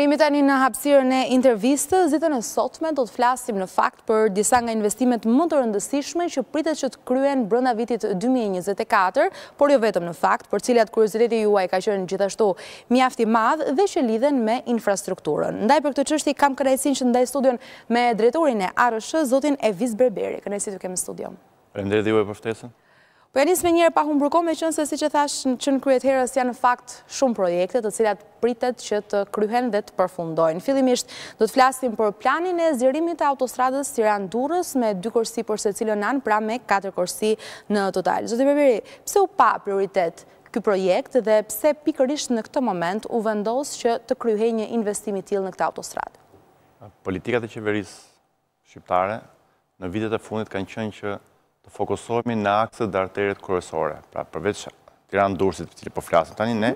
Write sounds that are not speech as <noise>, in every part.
imi tani në hapsirën e intervistë, zitën e sotme do të flasim në fakt për disa nga investimet më të rëndësishme që pritet që të kryen brënda vitit 2024, por jo vetëm në fakt, për cilat kërëzireti juaj ka qërën gjithashtu mjafti madhë dhe që lidhen me infrastrukturën. Ndaj për këtë qështi kam kërëjsin që ndaj studion me drejtorin e Arëshë, zotin Evis Berberi. Kërëjsi të kemë studion. Rëndërë dhe juaj për shtesën? Po janë me njërë pahun bruko me qënë se si që thash që në kryet herës janë në fakt shumë projekte të cilat pritet që të kryhen dhe të përfundojnë. Filimisht do të flasim për planin e zjerimit e autostradës Tiran janë durës me dy korsi për se cilë nënë pra me katër korsi në total. Zotë i përbiri, pse u pa prioritet kë projekt dhe pse pikërisht në këtë moment u vendos që të kryhen një investimi tjil në këtë autostradë? Politikat e qeverisë shqiptare në vitet e fundit kanë qënë që të fokusohemi në akset dhe arteret kërësore. Pra, përveç tiran dursit për cilë po flasën tani, ne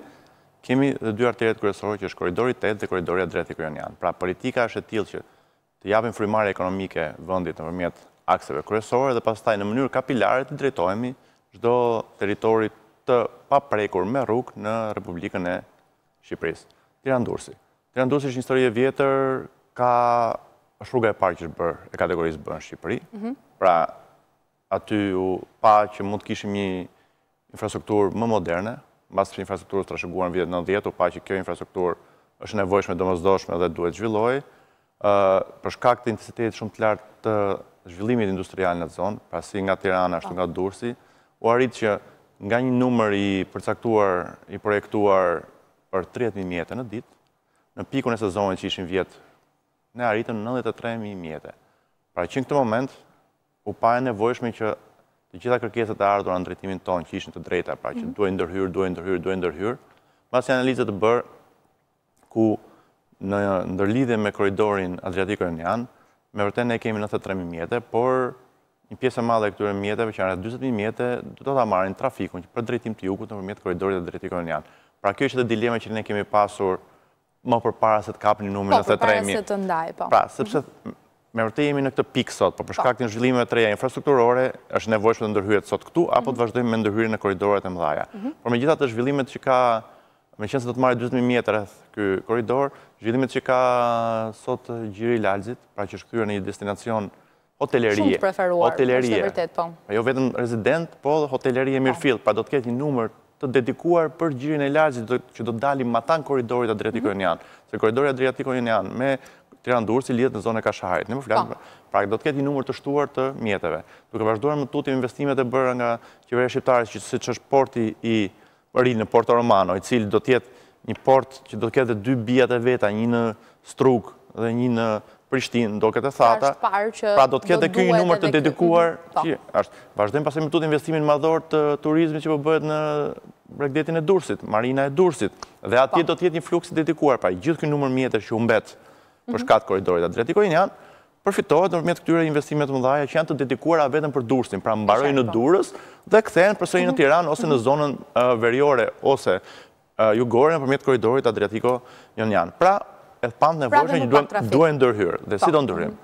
kemi dhe dy arteret kërësore që është koridori 8 dhe koridori adreti kërënjan. Pra, politika është e tilë që të japim frimare ekonomike vëndit në përmjet akseve kërësore dhe pas taj në mënyrë kapilare të drejtojemi gjdo teritorit të paprekur me rrug në Republikën e Shqipërisë. Tiran dursi. Tiran dursi është një historie vjetër, ka është rruga e parë që është bërë e kategorisë bërë në Shqipëri. Mhm. Pra, aty u pa që mund të kishim një infrastrukturë më moderne, në basë që infrastrukturë të rashëguar në vjetë 90, u pa që kjo infrastrukturë është nevojshme, domëzdoshme dhe duhet zhvilloj, për shkak të intensitetit shumë të lartë të zhvillimit industrial në zonë, pra si nga Tirana, ashtu nga Durësi, u arrit që nga një numër i përcaktuar, i projektuar për 30.000 mjetët në ditë, në pikun e sezonit që ishin vjetë, ne arritëm 93.000 mjetët Pra që në këtë moment, u pa e nevojshme që të gjitha kërkeset e ardhur në drejtimin tonë që ishën të drejta, pra që mhm. duhe ndërhyr, duhe ndërhyr, duhe ndërhyr. Masë analizët të bërë, ku në ndërlidhe me koridorin Adriatiko e janë, me vërten ne kemi 93.000 mjetë, por një pjesë e madhe e këture mjetëve që janë 20.000 mjetë, du të ta marrin trafikun që për drejtim të jukut në përmjetë koridorit Adriatiko e Njanë. Pra kjo është dhe dilema që ne kemi pasur më për para se të kapë një numër 93.000. Po, për para se të ndaj, po. Pra, sepse mhm me vërte jemi në këtë pikë sot, po përshkaktin zhvillimeve të reja infrastrukturore, është nevojshme të ndërhyret sot këtu, apo të mhm. vazhdojmë me ndërhyrin e koridoret e mdhaja. Mhm. Por me gjitha të zhvillimet që ka, me qenë se të të marrë 20.000 mjetër e këj koridor, zhvillimet që ka sot gjiri lalëzit, pra që është në një destinacion hotelerie. Shumë të preferuar, është e vërtet, po. po. jo vetëm rezident, po hotelerie mirë fillë, po. pra do të ketë një numër të dedikuar për gjirin e lartë që do të dalim matan koridorit adriatikojnë janë. Mhm. Se koridorit adriatikojnë janë me Tiran Durrës i lidhet në zonën e Kashaharit. Ne po flasim, pra do të ketë një numër të shtuar të mjeteve. Duke vazhduar me tutje investimet e bëra nga qeveria shqiptare, që siç është porti i ri në Porto Romano, i cili do të jetë një port që do të ketë dy bijat e veta, një në Strug dhe një në Prishtinë, do këtë pra thata. Pra do të ketë edhe ky një numër të dedikuar mhm. po. që është vazhdim pasim tutje investimin madhor të turizmit që po bëhet në Bregdetin e Durrësit, Marina e Durrësit dhe atje po. do të jetë një fluks i dedikuar, pra gjithë ky numër mjetësh që humbet për shkat koridorit e dretikoj një janë, përfitohet në përmjet këtyre investimet më dhaja që janë të dedikuar a vetëm për dursin, pra mbarojnë në durës dhe këthejnë përsejnë në mhm. Tiran ose në mhm. zonën verjore ose jugore në përmjet koridorit e dretikoj një janë. Pra, e thë pandë nevojshë një duhe ndërhyrë. Dhe si po. do ndërhyrëm.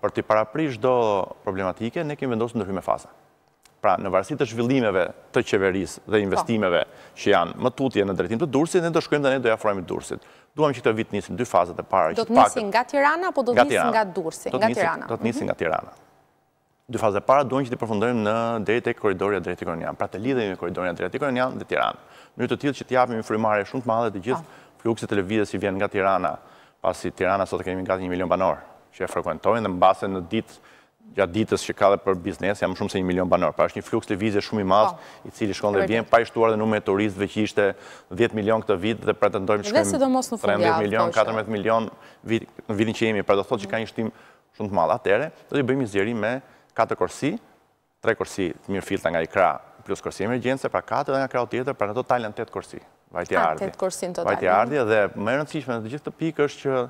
Për të paraprij shdo problematike, ne kemë vendosë ndërhyrë me fasa. Pra, në varsit të zhvillimeve të qeverisë dhe po. investimeve që janë më tutje në drejtim të dursit, ne do shkojmë dhe ne do jafrojmë të dursit duham që të vitë njësim dy fazët e parë. Do të njësim nga Tirana, apo do të njësim nga Durësi? Nga Tirana. Do të njësim mhm. nga Tirana. Dy fazët e parë, duham që të përfundojmë në drejt e koridorja drejt e koronian. Pra të lidhe një koridorja drejt e koronian dhe Tirana. Në të tjithë që të japim i shumë të madhe të gjithë, ah. fluxet të levide si vjen nga Tirana, pasi Tirana sot kemi nga të një milion banor, që e frekuentojnë dhe mbasen në ditë gjatë ditës që ka dhe për biznes, jam shumë se një milion banor, Pra është një fluks të vizje shumë i madhë, po, i cili shkon dhe vjen, pa i shtuar dhe nume e turistëve që ishte 10 milion këtë vit, dhe pretendojmë që shkojmë 13 milion, 14 milion në vitin që jemi, pra do thot që ka një shtim shumë të madhë atere, do të i bëjmë i zjeri me 4 korsi, 3 korsi të mirë filta nga i kra, plus korsi e pra 4 dhe nga kra o tjetër, pra në totalen 8 korsi, vajti ah, ardi, vajti ardi, dhe më erë në të gjithë të pikë është që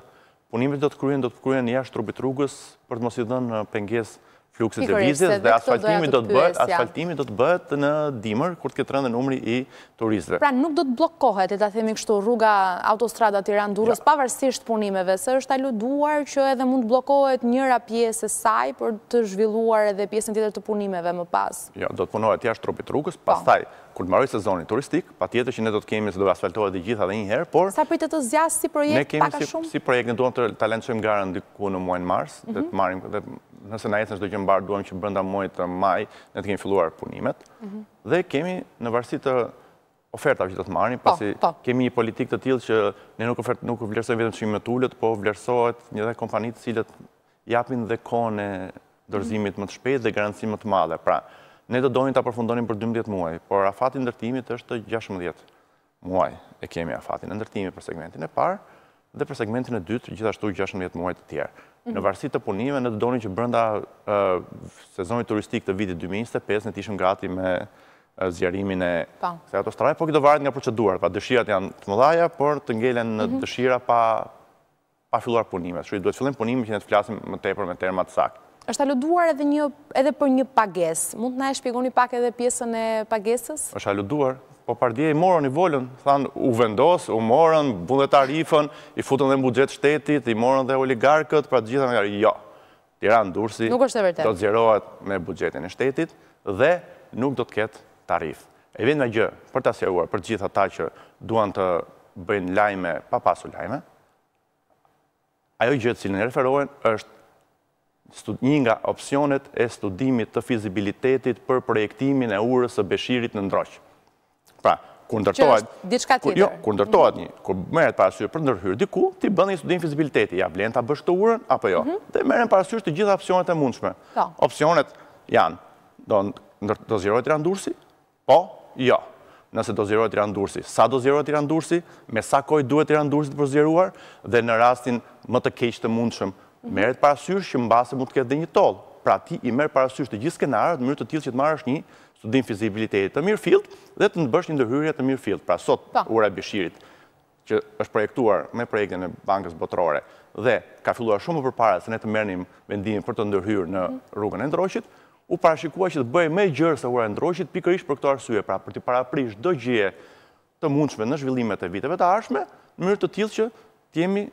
punimet do të kryen, do të kryen jashtë trupit rrugës për të mos i dhënë uh, penges fluksit e vizjes dhe asfaltimi do të bëhet, asfaltimi do të bëhet në dimër kur të ketë në numri i turistëve. Pra nuk do të bllokohet, e ta themi kështu, rruga autostrada Tiranë-Durrës ja. pavarësisht punimeve, se është aluduar që edhe mund të bllokohet njëra pjesë e saj për të zhvilluar edhe pjesën tjetër të punimeve më pas. Jo, ja, do të punohet jashtë trupit rrugës, po. pastaj kur të mbaroj sezonin turistik, pa tjetër që ne do të kemi se do asfaltohet dhe gjitha dhe njëherë, por... Sa për të zjasë si projekt paka shumë? Ne kemi si projekt, në duham të talentëshojmë garën në diku në muajnë mars, dhe të mhm. marim, dhe nëse në jetën shdo që mbarë, duham që bënda të maj, ne të kemi filluar punimet, mhm. dhe kemi në varsit të ofertave që do të marim, pasi po, po. kemi një politik të tjilë që ne nuk vlerësojnë vetëm që të ullët, po cilët japin dhe mhm. dorëzimit më të dhe më të madhe. Pra, Ne të dojnë të aprofundonim për 12 muaj, por afati ndërtimit është 16 muaj e kemi afati në ndërtimi për segmentin e parë dhe për segmentin e dytë gjithashtu 16 muaj të tjerë. Në mhm. varsi të punime, ne do dojnë që brënda sezonit turistik të vitit 2025, ne të ishëm gati me zjarimin e se ato strajë, po këtë varet nga proceduar, pa dëshirat janë të mëdhaja, por të ngelen në mhm. dëshira pa filluar punime. Shri, duhet fillim punime që ne të flasim më tepër me termat sakë është aluduar edhe një edhe për një pages. Mund të na e shpjegoni pak edhe pjesën e pagesës? Është aluduar, po pardje i morën i volën, thanë u vendos, u morën, bundet tarifën, i futën dhe në budget shtetit, i morën dhe oligarkët, pra të gjitha nga jo, Tiran Dursi nuk është e do të zjerohet me budgetin e shtetit dhe nuk do të ketë tarif. E vjen me gjë, për të asjeruar, për gjitha ta që duan të bëjnë lajme, pa pasu lajme, ajo gjëtë cilën e referohen është një nga opcionet e studimit të fizibilitetit për projektimin e urës e beshirit në ndroqë. Pra, kërë ndërtojt jo, mhm. një, kërë mërët parasyrë për ndërhyrë diku, ti bënd një studim fizibiliteti, ja vlenë ta bësh të urën, apo jo, mhm. dhe mërën parasyrës të gjitha opcionet e mundshme. Po. Opcionet janë, do në dozirojt të po, jo. Nëse do zjerojt i sa do zjerojt i me sa koj duhet i të përzjeruar, dhe në rastin më të keqë të mundshëm, merët parasysh që mbasë mund të këtë dhe një tolë. Pra ti i merë parasysh të gjithë skenarët, në mërë të tjilë që të marrë është një studim fizibilitetit të mirë fillt dhe të nëbësh një ndërhyrje të mirë fillt. Pra sot, po. ura e bëshirit, që është projektuar me projektin e bankës botërore dhe ka filluar shumë për para se ne të një vendimin për të ndërhyrë në rrugën e ndroqit, u parashikua që të bëjë me gjërë se ura e ndroqit pikërish për këto arsye, pra për të paraprish do gjë të mundshme në zhvillimet e viteve të ashme, në mërë të tilë që të jemi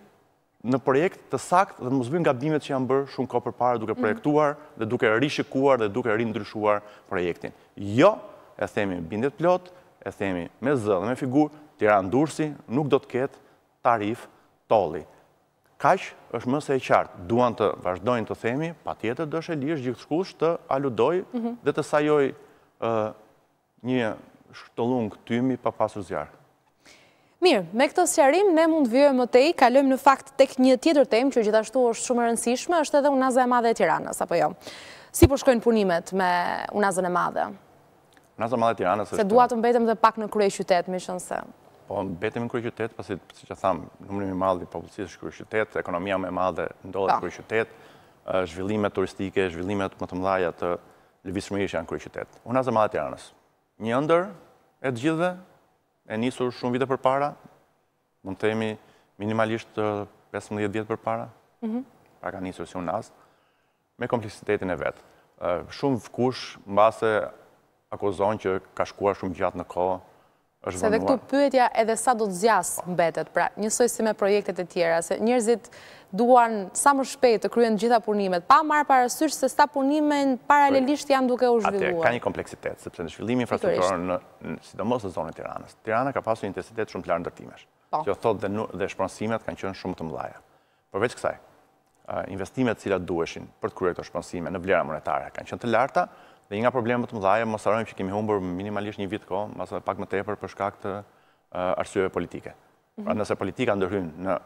në projekt të sakt dhe mos bëjmë gabimet që janë bërë shumë kohë përpara duke mhm. projektuar dhe duke rishikuar dhe duke rindryshuar projektin. Jo, e themi bindet plot, e themi me zë dhe me figur, tira ndursi nuk do të ketë tarif tolli. Kaq është mëse e qartë, duan të vazhdojnë të themi, pa do dëshë e lishë gjithë të aludoj mhm. dhe të sajoj një shkëtolung të tymi pa pasur zjarë. Mirë, me këtë sjarim, ne mund vjojë më tej, kalëm në fakt tek një tjetër tem, që gjithashtu është shumë rëndësishme, është edhe unazë e madhe e tiranës, apo jo? Si po shkojnë punimet me unazën e madhe? Unazë e madhe e tiranës është... Se të mbetem dhe pak në krye qytet, mi shënë se... Po, mbetem në krye qytet, pasi, si që thamë, nëmërimi madhe i popullësit është krye qytet, ekonomia me madhe ndodhe po. krye qytet, zhvillimet turistike, zhvillimet më të të janë krye qytet. Unazë e madhe e tiranës. Një e të e njësur shumë vite për para, mund të jemi minimalisht 15 vjetë për para, pra mhm. ka njësur si unë me komplicitetin e vetë. Shumë vëkush, mbase akuzon që ka shkuar shumë gjatë në kohë, Se dhe këtu pyetja edhe sa do të zjasë mbetet, pra njësoj si me projektet e tjera, se njërzit duan sa më shpejt të kryen gjitha punimet, pa marë parasysh se sa punimen paralelisht janë duke u zhvilluar. Atër, ka një kompleksitet, se të në shvillimi infrastrukturën në sidomos të zonën Tiranës. Tirana ka pasu një intensitet shumë të larë në që o thot dhe shpronsimet kanë qënë shumë të mëllaja. Përveç kësaj, investimet cilat dueshin për të kryer të shpronsime në vlera monetare kanë qënë të larta, Dhe një nga problemet më dhaje, mos arrojmë që kemi humbur minimalisht një vit ko, mas pak më tepër për shkak të arsyeve politike. Mhm. Pra nëse politika ndërhyjnë në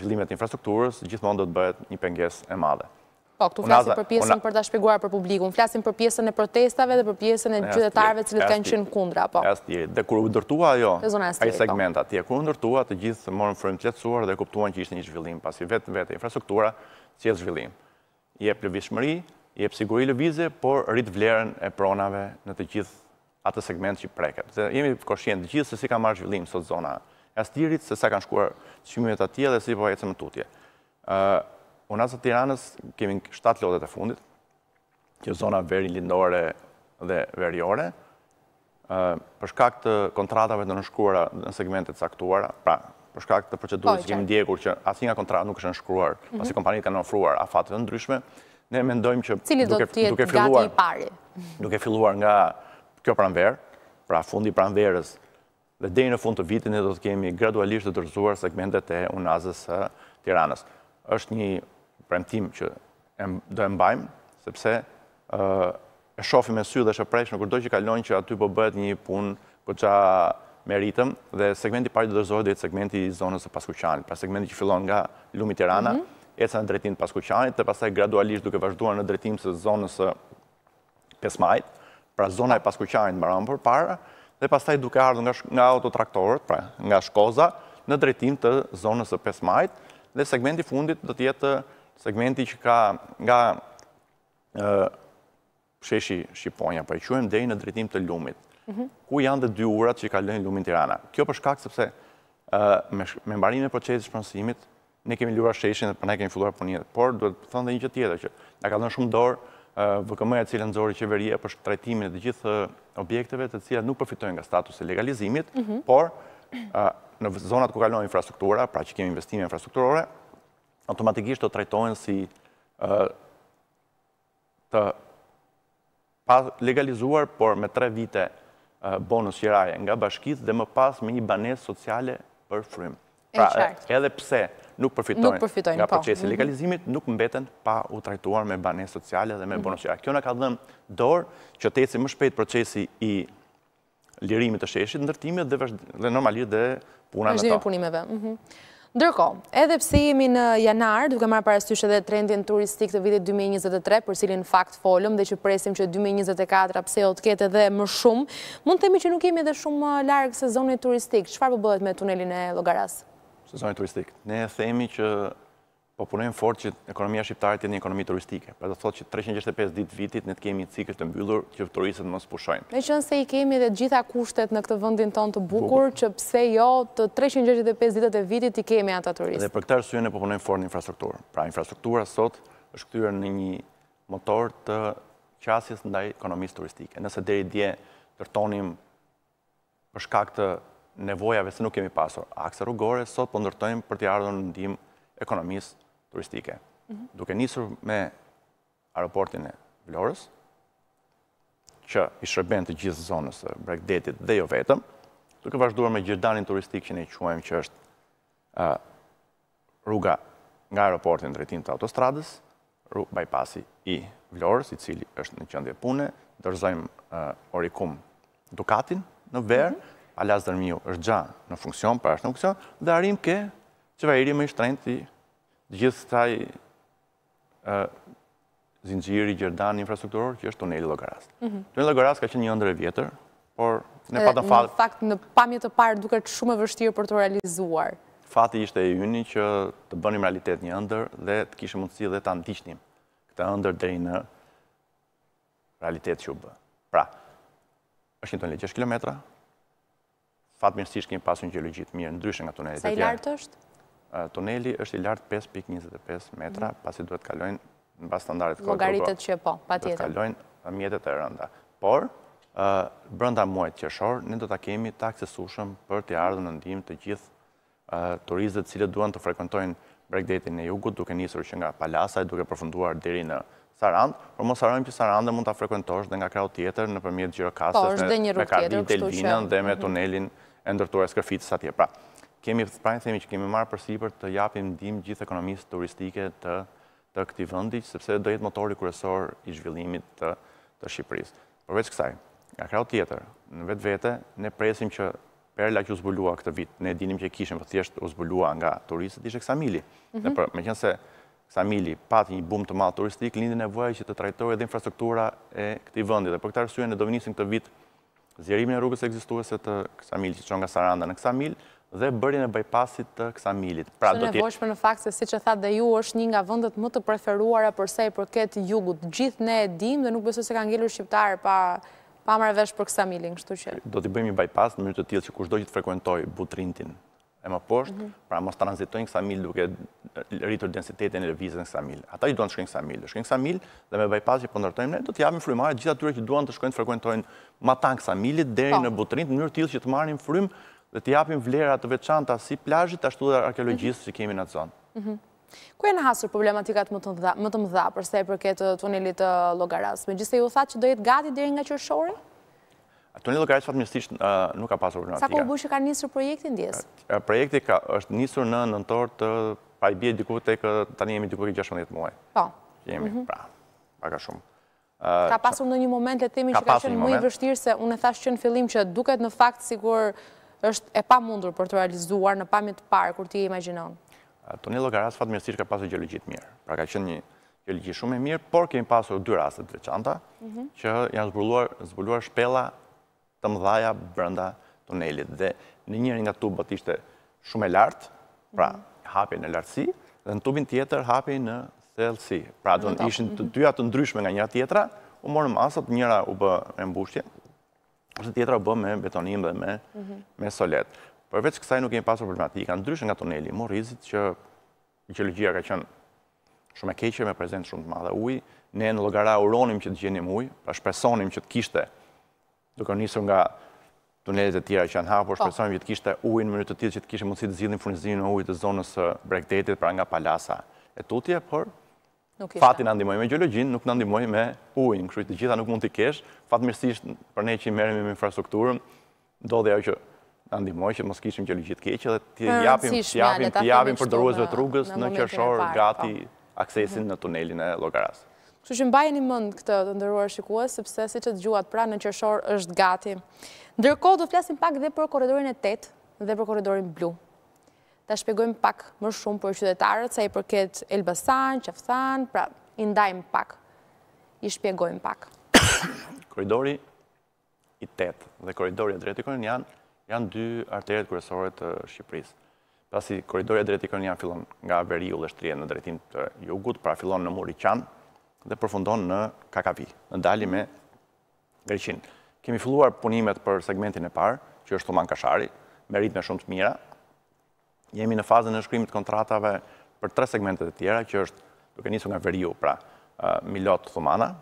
zhvillimet infrastrukturës, gjithmonë do të bëhet një penges e madhe. Po, këtu flasim për pjesën për të shpeguar për publikun, flasim për pjesën e protestave dhe për pjesën e gjithetarve cilët kanë qënë kundra, po. Dhe kur u ndërtua jo, a i po. segmenta tje, u ndërtua të gjithë morën të qëtësuar dhe kuptuan që ishte një zhvillim, pasi vetë vetë infrastruktura që e zhvillim. Je plëvishmëri, i e psikuri lëvizje, por rritë vlerën e pronave në të gjithë atë segment që i preket. Dhe jemi koshien të gjithë se si ka marrë zhvillim sot zona e astirit, se sa kanë shkuar të atje dhe si po e cëmë tutje. Unë asë të tiranës kemi 7 lotet e fundit, që zona veri lindore dhe veriore, përshka të kontratave të nëshkuara në segmentet saktuara, pra përshka të përqedurës po, që kemi ndjekur që asë nga kontrat nuk është nëshkuar, pasi mhm. kompanit kanë ofruar afatet e ndryshme, Ne mendojmë që duke filluar duke filluar nga kjo pranverë, pra fundi pranverës dhe dhe në fund të vitin e do të kemi gradualisht të dërzuar segmentet e unazës të tiranës. Êshtë një premtim që do e mbajmë, sepse e shofi me sy dhe shëpresh në kërdoj që kalonjë që aty po bëhet një pun këtë qa po me dhe segmenti pari të dërzuar dhe segmenti zonës e paskuqani, pra segmenti që fillon nga lumi tirana, mhm eca në drejtim të Paskuqanit, dhe pastaj gradualisht duke vazhduar në drejtim të zonës së Pesmajt, pra zona e Paskuqanit më rëmë para, dhe pastaj duke ardhur nga autotraktorët, pra nga Shkoza, në drejtim të zonës së Pesmajt, dhe segmenti fundit do të jetë segmenti që ka nga sheshi Shqiponja, pra po deri në drejtim të lumit. Mhm. Ku janë të dy urat që kalojnë lumin Tirana? Kjo për shkak sepse me mbarimin e procesit shpronësimit, ne kemi luar sheshin dhe përna kemi filluar njëtë, Por, duhet të thënë dhe një që tjetër që da ka dhënë shumë dorë vëkëmëja cilë nëzori qeveria për shtrajtimin e të gjithë objekteve të cilat nuk përfitojnë nga status e legalizimit, mhm. por në zonat ku kalonë infrastruktura, pra që kemi investime infrastrukturore, automatikisht të trajtojnë si të legalizuar, por me tre vite bonus qiraje nga bashkit dhe më pas me një banes sociale për frimë. Pra, edhe pse nuk përfitojnë nga po. procesi mhm. legalizimit, nuk mbeten pa u trajtuar me banes sociale dhe me mhm. bonusira. Kjo në ka dhëmë dorë që të eci më shpejt procesi i lirimit të sheshit, ndërtimit dhe normalit dhe puna në to. Vëzhdimit punimeve. Mhm. Ndërko, edhe pse jemi në janar, duke marë parastysh edhe trendin turistik të vitit 2023, për silin fakt folëm dhe që presim që 2024 pse o të kete dhe më shumë, mund të temi që nuk jemi edhe shumë uh, largë sezonit turistik, qëfar po bëhet me tunelin e Logarasë? sezonit turistik. Ne themi që po punojmë fort që ekonomia shqiptare të një ekonomi turistike. Pra të thot që 365 ditë vitit ne të kemi cikës të mbyllur që turistët mos pushojnë. Me që nëse i kemi dhe gjitha kushtet në këtë vëndin ton të bukur, që pse jo të 365 ditët e vitit i kemi ata turistë. Dhe për këtë arsye ne po punojmë fort në infrastrukturë. Pra infrastruktura sot është këtyre në një motor të qasjes ndaj ekonomisë turistike. Nëse deri dje tërtonim për shkak të nevojave se nuk kemi pasur akse rrugore, sot po ndërtojmë për t'i ardhën në ndim ekonomisë turistike. Mhm. Duke njësër me aeroportin e Vlorës, që i shërben të gjithë zonës bregdetit dhe jo vetëm, duke vazhduar me gjerdanin turistik që ne i quajmë që është rruga nga aeroportin në drejtim të autostradës, rruga bypassi i Vlorës, i cili është në qëndje pune, dërzojmë orikum Dukatin në verë, mhm. Alas Dërmiu është gja në funksion, për është në funksion, dhe arim ke që vajri me i shtrejnë të gjithë taj zinëgjiri, gjerdan, infrastrukturor, që është tuneli Logaras. Mhm. Tuneli Logarast ka qenë një ndër e vjetër, por në pa Në fakt, në pamjet të parë duke të shumë e vështirë për të realizuar. Fati ishte e uni që të bënim realitet një ndër dhe të kishë mundësi dhe të antishtim këta ndër dhe i në realitet që u bë. Pra, është një tuneli 6 km, fatmirësisht kemi pasur një gjeologi të mirë ndryshe nga tunelit të tjerë. Sa i lartë është? Tuneli është i lartë 5.25 metra, mhm. pasi duhet kalojnë në basë standardit kodë. Logaritet që po, pa tjetër. Duhet kalojnë mjetet e rënda. Por, brënda muajt qëshorë, ne do të kemi të aksesushëm për të ardhë në ndim të gjithë turizet cilët duhet të frekventojnë bregdetin e jugut, duke njësër që nga palasaj, duke përfunduar diri në Sarandë, por mos arrojmë që Sarandë mund të frekuentosh dhe nga kraut tjetër në përmjet gjirokastës po, me kardin të lbinën dhe me mhm. tunelin e ndërtuar e skërfitës atje. Pra, kemi prajnë themi që kemi marë përsi për të japim dim gjithë ekonomisë turistike të këti vëndi, sepse do jetë motori kërësor i zhvillimit të Shqipërisë. Përveç kësaj, nga kraut tjetër, në vetë vete, ne presim që perla la që uzbulua këtë vitë, ne dinim që e kishëm për thjeshtë uzbulua nga turistët ishe kësa mili. Me mhm. qënëse Samili pati një bum të malë turistik, lindi nevoj që të trajtoj edhe infrastruktura e këti vëndi. Dhe për këta rësujen e dovinisin këtë vit zjerimin e rrugës e egzistuese të kësa mili, që që nga Saranda në kësa mili, dhe bërin e bajpasit të pra, do mili. Së në nevojshme në fakt se si që tha dhe ju është një nga vëndet më të preferuara përsej për përket jugut. Gjithë ne e dim dhe nuk besu se ka ngellur shqiptarë pa... Pa marrë vesh për kësa milin, kështu që? Do t'i bëjmë i bypass në mënyrë të tjilë që kushtë do që të frekuentoj butrintin e më poshtë, pra mos transitojnë kësa mil duke rritur densitetin e vizën kësa mil. Ata që duan të shkojnë kësa mil, shkojnë kësa mil dhe me bypass që pëndërtojmë ne, do të japim frymarit gjitha tyre që duan të shkojnë të frekuentojnë ma tanë kësa milit, deri po. në butrin, në mënyrë tilë që të marrin frym dhe të japim vlerat të veçanta si plajit, ashtu dhe arkeologjisë që kemi në zonë. Mm Ku në hasur problematikat më të më të përse e përket eh, tunelit të eh, logaras? Me gjithë se ju thatë që dojtë gati dhe nga qërëshori? Toni Lokarec fatmjëstisht nuk ka pasur në Sa ku bëshë ka njësër projekti ndjes? Projekti është njësër në nëntor të pajbje dikur të e tani jemi dikur i 16 muaj. Po. Jemi, mhm. pra, ka shumë. Ka pasur në një moment, le temi që ka qenë më i vështirë, se unë e thashë që në fillim që duket në fakt sigur është e pa mundur për të realizuar në pamit parë, kur ti e imaginon. Toni Lokarec fatmjëstisht ka pasur gjelëgjit mirë. Pra ka qenë një gjelëgjit shumë e mirë, por kemi pasur dy rastet veçanta, mhm. që janë zbuluar shpela të mdhaja brënda tunelit. Dhe në njërë nga bët ishte shumë e lartë, pra mhm. hapi në lartësi, dhe në tubin tjetër hapi në thellësi. Pra do në ishin të dyja të ndryshme nga njëra tjetra, u morën masat, njëra u bë me mbushtje, ose tjetra u bë me betonim dhe me mhm. solet. Përveç kësaj nuk kemi pasur problematika, ndryshme nga tuneli, rizit që gjelëgjia ka qënë shumë e keqe me prezent shumë të madhe uj, ne në logara uronim që të gjenim uj, pra shpresonim që të kishte duke njësër nga tunelit e tjera që janë hapur, po. shpesojmë që të kishte ujnë mënyrë të tjilë që të kishte mundësi të zilin furnizimin në ujtë të zonës bregdetit pra nga palasa e tutje, por fatin në ndimoj me geologjin, nuk në ndimoj me ujnë, kështë të gjitha nuk mund të kesh, fatë mirësisht për ne që i merim me infrastrukturën, do dhe ajo që në ndimoj që mos kishim geologjit keqë dhe të japim për të rrugës në qërshor gati po. aksesin në tunelin e logarasë. Kështu që mbajeni mënd këtë të ndërruar shikua, sepse si që të gjuat pra në qërshor është gati. Ndërko, do të flasim pak dhe për koridorin e 8 dhe për koridorin blu. Ta shpegojmë pak më shumë për qytetarët, sa i përket Elbasan, Qafthan, pra i ndajmë pak, i shpegojmë pak. <coughs> Koridori i 8 dhe koridori e drejt i kërën janë, janë dy arteret kërësore të Shqipërisë. Pasi koridori e drejt i kërën janë fillon nga veri u lështrije në drejtim të jugut, pra fillon në muri qanë, dhe përfundon në KKV, në dali me Greqin. Kemi filluar punimet për segmentin e parë, që është Tuman Kashari, me rritme shumë të mira. Jemi në fazën në shkrymit kontratave për tre segmentet e tjera, që është duke njësë nga veriu, pra Milot Thumana,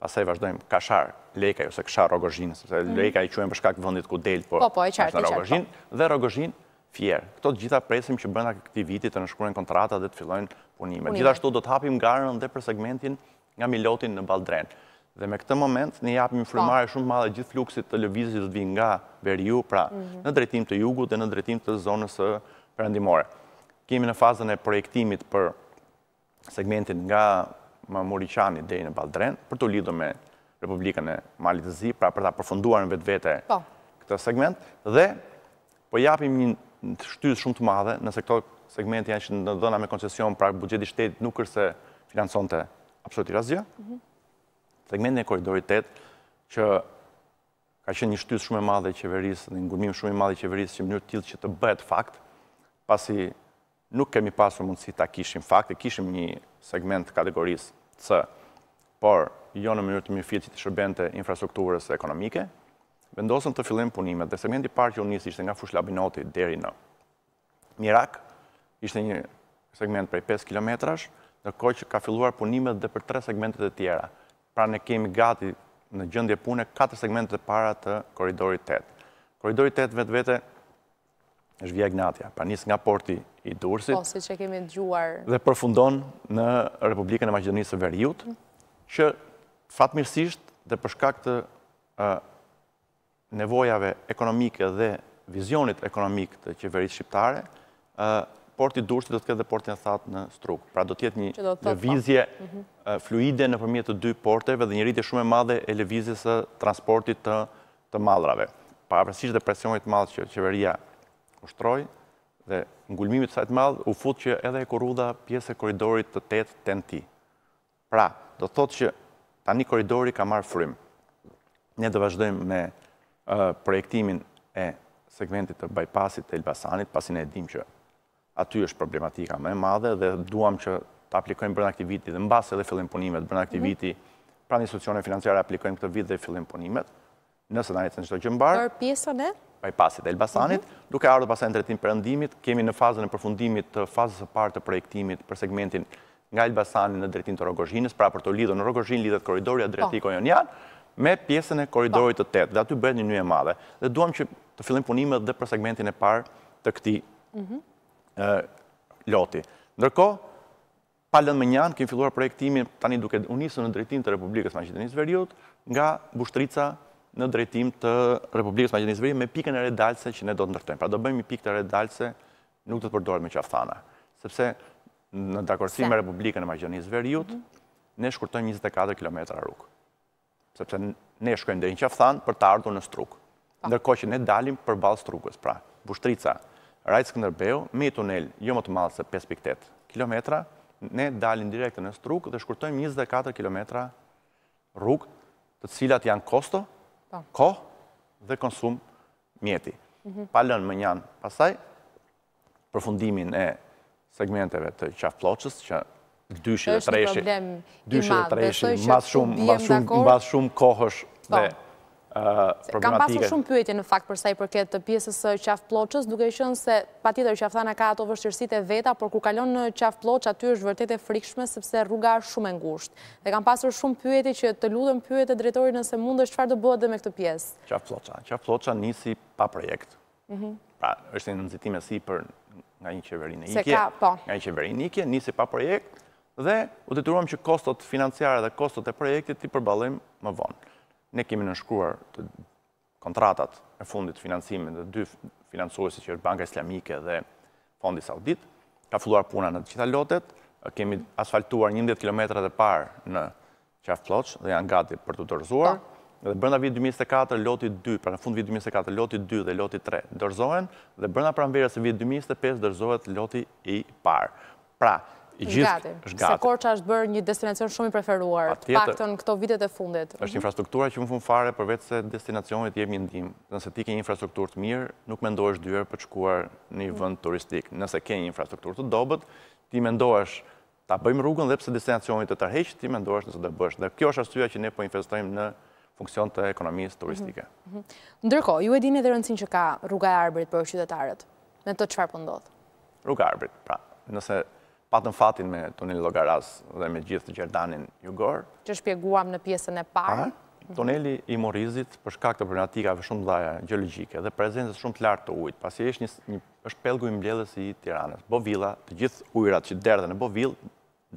pasaj vazhdojmë Kashar, Lekaj, ose Kashar Rogozhin, se mm. Lekaj i quen për shkak vëndit ku delt, po po e qartë, e qartë, po. dhe Rogozhin fjerë. Këto të gjitha presim që bënda këti viti të nëshkruen kontrata dhe të fillojnë punime. Gjithashtu do të hapim garën dhe për segmentin nga Milotin në Baldren. Dhe me këtë moment, ne japim frimare shumë madhe gjithë fluksit të lëvizit të vinë nga Berju, pra mhm. në drejtim të jugut dhe në drejtim të zonës përëndimore. Kemi në fazën e projektimit për segmentin nga Muriqani dhe në Baldren, për të lidhë me Republikën e Malit Zi, pra për ta përfunduar në vetë vete po. këtë segment, dhe po japim një shtyz shumë të madhe, nëse këto segmenti janë që në dhëna me koncesion, pra bugjeti shtetit nuk kërse absolutir asgjë. Mhm. Segmenti e koridorit 8, që ka qenë një shtys shumë e madhe qeverisë, një ngurmim shumë e madhe qeverisë që mënyrë tjilë që të bëhet fakt, pasi nuk kemi pasur mundësi ta kishim fakt, e kishim një segment kategorisë C, por jo në mënyrë të mjë fitë që të shërbente infrastrukturës e ekonomike, vendosën të fillim punimet, dhe segmenti parë që unë njësë ishte nga fush labinoti deri në Mirak, ishte një segment prej 5 kilometrash, nërkoj që ka filluar punimet dhe për tre segmentet e tjera. Pra ne kemi gati në gjëndje pune 4 segmentet e para të koridorit 8. Koridorit 8 vetë vete është Via gnatja, pra njës nga porti i Dursit po, dhe përfundon në Republikën e Maqedonisë Veriut, që fatmirësisht dhe përshka këtë nevojave ekonomike dhe vizionit ekonomik të qeverit shqiptare, porti dushti do të këtë dhe porti në thatë në struk. Pra do tjetë një levizje po. mhm. fluide në përmjet të dy porteve dhe një rritje shumë e madhe e levizje së transportit të madrave. Pa apresisht dhe presionit madhë që qeveria ushtroj dhe ngulmimit sajtë madhë u fut që edhe e koruda pjesë e koridorit të tetë të në ti. Pra do të thotë që ta një koridori ka marë frim. Ne do vazhdojmë me projektimin e segmentit të bajpasit të Elbasanit, pasin e dim që aty është problematika me madhe dhe duham që të aplikojmë bërën aktiviti dhe në base dhe fillim punimet, bërën aktiviti mhm. pra një institucione financiare aplikojmë këtë vit dhe fillim punimet, nësë danit në qëto gjëmbar. Për pjesën e? Bajpasit pasit e Elbasanit, mhm. duke ardhë pasaj në tretim për endimit, kemi në fazën e përfundimit të fazës e partë të projektimit për segmentin nga Elbasanit në dretim të Rogozhinës, pra për të lidhë në Rogozhin, lidhët koridori, a dreti po. me pjesën e koridori po. të tetë, dhe aty bëhet një një e madhe. Dhe duham që të fillim punimet dhe për segmentin e parë të këti mhm loti. Ndërko, palën më njanë, kemë filluar projektimin, tani duke unisën në drejtim të Republikës Maqedonisë Veriut, nga bushtrica në drejtim të Republikës Maqedonisë Veriut, me pikën e redalëse që ne do të ndërtojmë. Pra do bëjmë i pikët e redalëse, nuk do të përdojmë që aftana. Sepse, në dakorësi me Republikën e Maqedonisë Veriut, mhm. ne shkurtojmë 24 km rrugë. Sepse, ne shkojmë dhe një që aftanë për të ardhur në strukë. Po. Ndërko që ne dalim për balë strukës, pra, bushtrica, Rajtë Skënderbeu me i tunel jo më të malë se 5.8 km, ne dalin direkte në struk dhe shkurtojmë 24 km rrug të cilat janë kosto, po. kohë dhe konsum mjeti. Mhm. Palën më njanë pasaj, përfundimin e segmenteve të qaf ploqës, që dyshi dhe treshi, dyshi dhe treshi, mbas shumë kohësh po. dhe Uh, kam pasur shumë pyetje në fakt përsa i përket të pjesës uh, qaf ploqës, duke i shënë se pa tjetër që aftana ka ato vështirësit e veta, por kur kalon në qaf ploqë, aty është vërtet e frikshme, sepse rruga është shumë e ngushtë. Dhe kam pasur shumë pyetje që të ludhëm pyetje e drejtori nëse mund është qfar të bëhet dhe me këtë pjesë. Qaf ploqa, qaf ploqa nisi pa projekt. Mhm. Pra, është në nëzitime si për nga një qeverin e ikje, po. nga një qeverin e ikje, nisi pa projekt, dhe u të të ruam që kostot financiare dhe kostot e projekte i përbalojmë më vonë ne kemi nënshkruar kontratat e fundit financimin dhe dy financuese që është Banka Islamike dhe Fondi Saudit, ka filluar puna në të qita lotet, kemi asfaltuar 11 km dhe parë në qaf ploq dhe janë gati për të dërzuar, dhe bërna vitë 2004, loti 2, pra në fund vitë 2004, loti 2 dhe loti 3 dërzohen, dhe bërna pranverës e vitë 2005 dërzohet loti i parë. Pra, është gati. Se Korqa është bërë një destinacion shumë i preferuar, pakton pak të në këto vitet e fundet. është infrastruktura që më fund fare për vetë se destinacionit jemi ndim. Nëse ti ke infrastruktur të mirë, nuk me ndohë dyrë për të shkuar një vënd turistik. Nëse ke infrastruktur të dobet, ti me ta bëjmë rrugën dhe pëse destinacionit të tërheqë, ti me ndohë nëse dhe bësh. Dhe kjo është asyja që ne po investojmë në funksion të ekonomisë turistike. Mhm, mhm, mhm. Ndërko, ju e dini edhe rëndësin që ka rruga e arbrit për qytetarët, në të qëfar përndodhë? Po rruga e arbrit, pra, nëse patën fatin me tunel Logaraz dhe me gjithë të Gjerdanin Jugor. Që shpjeguam në pjesën e parë. Toneli i Morizit përshkak të problematikave shumë dhaja geologike dhe prezencës shumë të lartë të ujtë, pasi është një është pelgu i mbledhës i tiranës. Bovilla, të gjithë ujrat që derdhe në Bovill,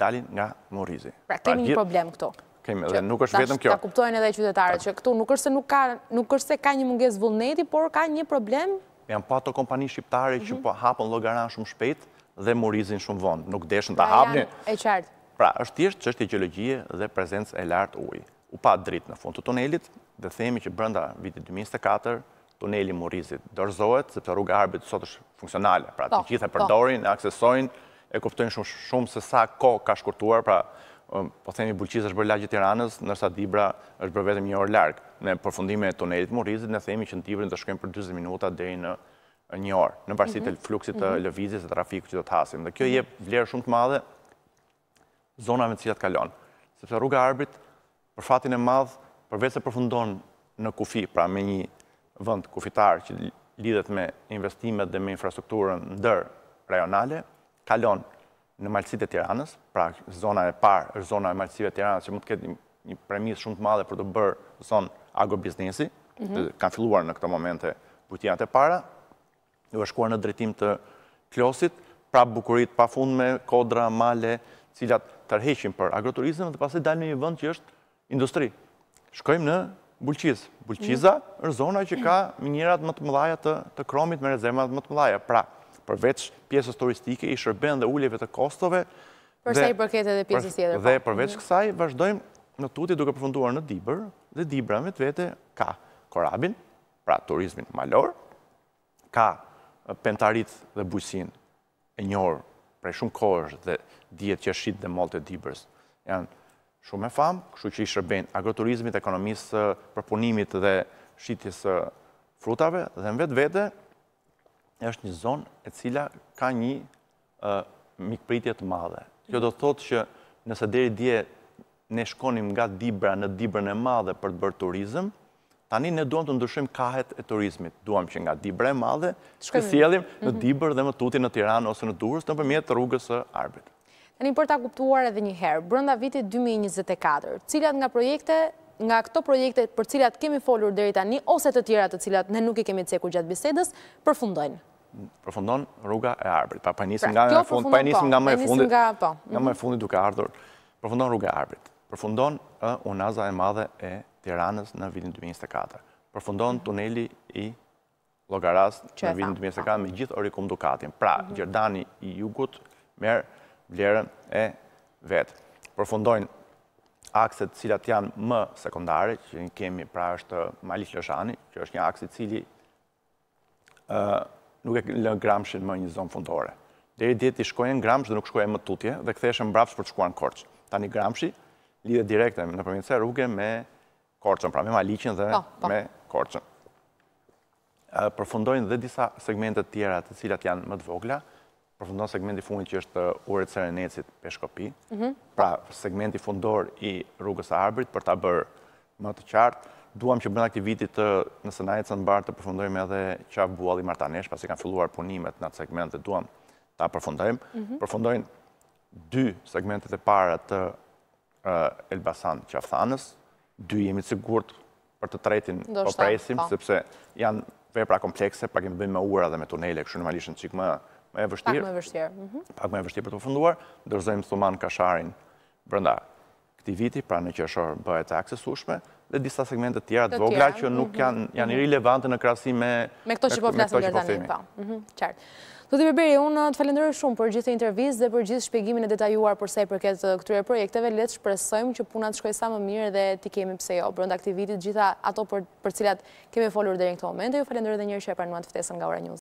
dalin nga Morizit. Pra, kemi një problem këto. Kemi, dhe nuk është vetëm kjo. Ta kuptojnë edhe qytetarët, që këtu nuk është se nuk ka, nuk është se ka një munges vullneti, por ka një problem. Janë pa kompani shqiptare mhm. që po hapën logaran shumë shpetë, dhe murizin shumë vonë, nuk deshën të pra hapni. E qartë. Pra, është tjeshtë që është i gjeologjie dhe prezencë e lartë ujë. U pa dritë në fund të tunelit dhe themi që brënda vitit 2004, tuneli murizit dërzohet, sepse rruga arbit sot është funksionale. Pra, të po, gjithë e po. përdorin, e aksesojnë, e kuftojnë shumë shumë se sa ko ka shkurtuar, pra, um, po themi bulqis është bërë lagjë tiranës, nërsa dibra është bërë vetëm një orë largë. Në përfundime e tunelit murizit, në themi që në dibrin të shkojmë për 20 minuta dhe në një orë, në varsit të mhm. fluksit të mhm. lëvizis e trafiku që do të hasim. Dhe kjo je vlerë shumë të madhe zonave në cilat kalon. Sepse rruga arbit, për fatin e madhë, përvec e përfundon në kufi, pra me një vënd kufitar që lidhet me investimet dhe me infrastrukturën dërë rajonale, kalon në malësit e tiranës, pra zona e parë është zona e malësive tiranës, që mund të ketë një premis shumë të madhe për të bërë zonë agrobiznesi, mhm. kanë filluar në këto momente butinat e para, Në shkuar në drejtim të klosit, pra bukurit, pa me kodra, male, cilat tërheqin për agroturizm dhe pasi dalë në një vënd që është industri. Shkojmë në bulqiz. Bulqiza mm. është zona që ka minjerat më të mëdhaja të kromit me rezervat më të mëdhaja. Pra, përveç pjesës turistike, i shërben dhe ulljeve të kostove. Përsa i përket edhe pjesës Dhe po. përveç mhm. kësaj, vazhdojmë në tuti duke përfunduar në Dibër dhe Dibëra të vete ka korabin, pra turizmin malor, ka pentarit dhe bujësin e njërë prej shumë kohës dhe djetë që shqit dhe molte dibërës. Janë shumë e famë, këshu që i shërben agroturizmit, ekonomisë, përpunimit dhe shqitjes frutave, dhe në vetë vete është një zonë e cila ka një mikpritjet madhe. Kjo do të thotë që nëse deri dje ne shkonim nga dibra në dibra në madhe për të bërë turizmë, Tani ne duham të ndryshim kahet e turizmit. Duham që nga Dibre e Madhe, shkësielim në mhm. Dibër dhe më tuti në Tiran ose në Durës në përmjet rrugës e arbit. Tani për ta kuptuar edhe një herë, brënda vitit 2024, cilat nga projekte, nga këto projekte për cilat kemi folur dhe rrita një, ose të tjera të cilat ne nuk i kemi cekur gjatë bisedës, përfundojnë? Përfundon rruga e arbit. Pa përnisim pra, nga me po. fundit, nga po. me mhm. fundit duke ardhur. Përfundon rruga e arbit. Përfundon unaza e madhe e Tiranës në vitin 2024. Përfundon tuneli i Logaras në vitin 2024 me gjithë orikum dukatin. Pra, mhm. Gjerdani i Jugut merë vlerën e vetë. Përfundojnë akset cilat janë më sekundare, që në kemi pra është Malish Lëshani, që është një akset cili nuk e në gramshin më një zonë fundore. Deri i djetë i shkojnë në gramsh dhe nuk shkojnë më tutje, dhe këtheshën më brafsh për të shkuar në korqë. Ta një gramshi lidhe direkte në përminëse rrugën me korqën, pra me maliqin dhe po, po. me korqën. Përfundojnë dhe disa segmentet tjera të cilat janë më të vogla, përfundojnë segmenti fundi që është uret serenecit për shkopi, mhm. pra segmenti fundor i rrugës a arbrit për ta bërë më të qartë, Duam që bënda aktivitit të në sënajet së në barë të përfundojmë edhe qaf bual martanesh, pasi kanë filluar punimet në atë segment dhe duam ta përfundojmë. Mhm. Përfundojnë dy segmentet e para të Elbasan qafthanës, dy jemi të sigurt për të tretin po presim, po. sepse janë vepra komplekse, pak i bëjmë me ura dhe me tunele, kështu në në qikë më, më e vështirë. Pak më e vështirë. Mhm. Pak më e vështirë për të funduar, dërzojmë thuman kasharin brënda këti viti, pra në qëshor bëhet e aksesushme, dhe disa segmente tjera të vogla që nuk mhm. janë, janë i mhm. relevante në krasi me... Me këto që po flasim dhe po tani, pa. Po. Qartë. Zotë Beberi, unë të falenderoj shumë për gjithë intervjiz dhe për gjithë shpegimin e detajuar përse për këtë këture projekteve, letë shpresojmë që punat shkoj sa më mirë dhe ti kemi pse jo, brënda aktivitit gjitha ato për cilat kemi folur dhe një këto momente, ju falenderoj dhe njërë që e të ftesën nga Ora News.